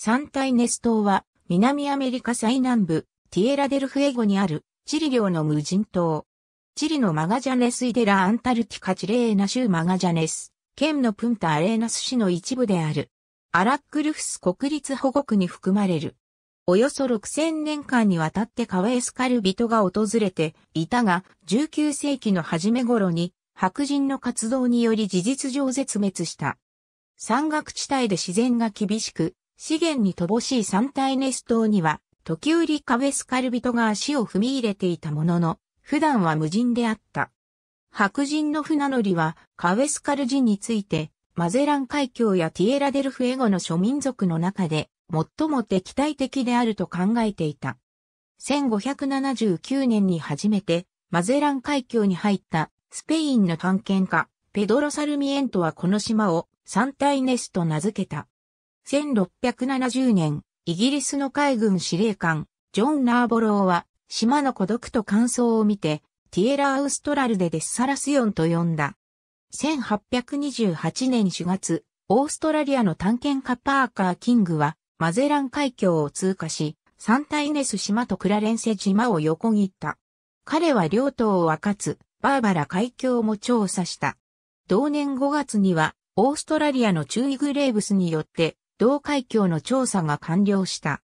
サンタイネス島は、南アメリカ最南部、ティエラデルフエゴにある、チリ領の無人島。チリのマガジャネス・イデラ・アンタルティカ・チレーナ州マガジャネス、県のプンタ・アレーナス市の一部である。アラックルフス国立保護区に含まれる。およそ6000年間にわたってカワエスカル人が訪れていたが、19世紀の初め頃に白人の活動により事実上絶滅した。山岳地帯で自然が厳しく、資源に乏しいサンタイネス島には、時折、カウェスカル人が足を踏み入れていたものの、普段は無人であった。白人の船乗りは、カウェスカル人について、マゼラン海峡やティエラデルフエゴの諸民族の中で、最も敵対的であると考えていた。1579年に初めて、マゼラン海峡に入ったスペインの探検家、ペドロ・サルミエントはこの島をサンタイネスと名付けた。1670年、イギリスの海軍司令官、ジョン・ナーボローは、島の孤独と乾燥を見て、ティエラ・アウストラルでデッサラスヨンと呼んだ。1828年4月、オーストラリアの探検家パーカー・キングは、マゼラン海峡を通過し、サンタイネス島とクラレンセ島を横切った。彼は両島を分かつ、バーバラ海峡も調査した。同年5月には、オーストラリアのチューグレーブスによって、同海峡の調査が完了した。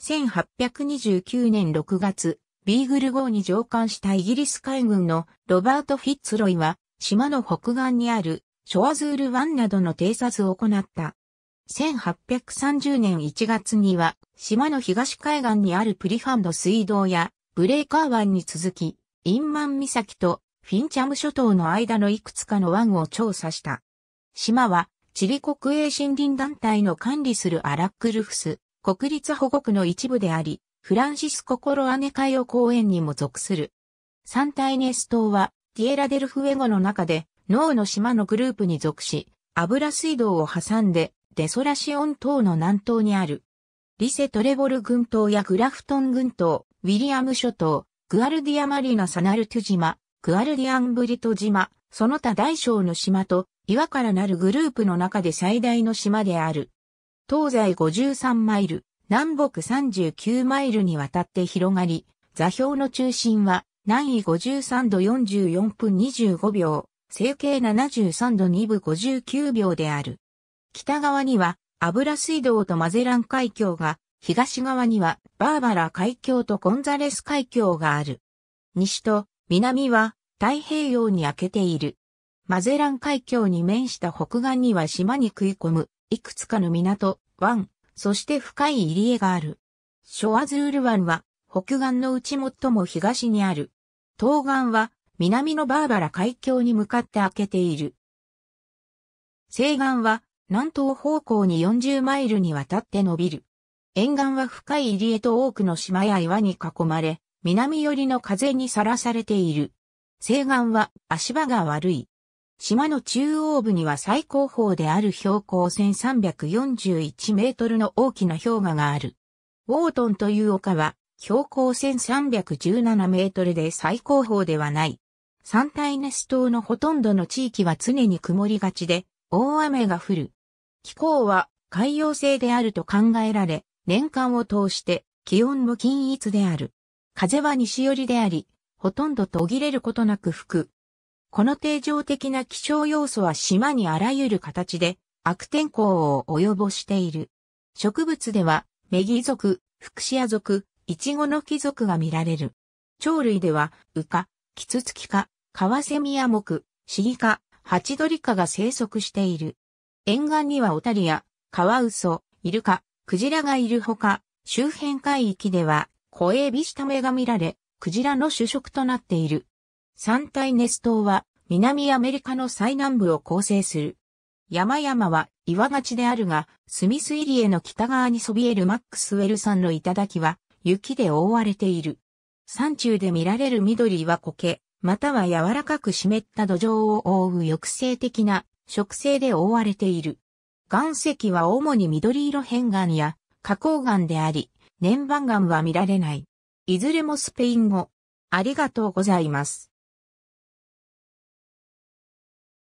1829年6月、ビーグル号に乗艦したイギリス海軍のロバート・フィッツロイは、島の北岸にあるショアズール湾などの偵察を行った。1830年1月には、島の東海岸にあるプリファンの水道や、ブレーカー湾に続き、インマン岬とフィンチャム諸島の間のいくつかの湾を調査した。島はチリ国営森林団体の管理するアラックルフス、国立保護区の一部であり、フランシスコ・コロアネカヨ公園にも属する。サンタイネス島は、ティエラデルフエゴの中で、脳の島のグループに属し、油水道を挟んで、デソラシオン島の南東にある。リセ・トレボル群島やグラフトン群島、ウィリアム諸島、グアルディアマリナ・サナルトゥ島、グアルディアンブリト島、その他大小の島と岩からなるグループの中で最大の島である。東西53マイル、南北39マイルにわたって広がり、座標の中心は南緯53度44分25秒、整形73度2分59秒である。北側には油水道とマゼラン海峡が、東側にはバーバラ海峡とゴンザレス海峡がある。西と南は太平洋に明けている。マゼラン海峡に面した北岸には島に食い込む、いくつかの港、湾、そして深い入り江がある。ショアズール湾は、北岸のうち最も東にある。東岸は、南のバーバラ海峡に向かって開けている。西岸は、南東方向に40マイルにわたって伸びる。沿岸は深い入り江と多くの島や岩に囲まれ、南寄りの風にさらされている。西岸は足場が悪い。島の中央部には最高峰である標高1341メートルの大きな氷河がある。ウォートンという丘は標高1317メートルで最高峰ではない。サンタイネス島のほとんどの地域は常に曇りがちで大雨が降る。気候は海洋性であると考えられ、年間を通して気温も均一である。風は西寄りであり、ほとんど途切れることなく吹くこの定常的な気象要素は島にあらゆる形で悪天候を及ぼしている。植物では、メギ属、フクシア属、イチゴの貴族が見られる。鳥類では、ウカ、キツツキカ、カワセミヤク、シギカ、ハチドリカが生息している。沿岸にはオタリア、カワウソ、イルカ、クジラがいるほか、周辺海域では、コエビシタメが見られ、クジラの主食となっている。サンタイネス島は南アメリカの最南部を構成する。山々は岩がちであるが、スミス入りへの北側にそびえるマックスウェル山の頂は雪で覆われている。山中で見られる緑は苔、または柔らかく湿った土壌を覆う抑制的な植生で覆われている。岩石は主に緑色片岩や花崗岩であり、年番岩は見られない。いずれもスペイン語。ありがとうございます。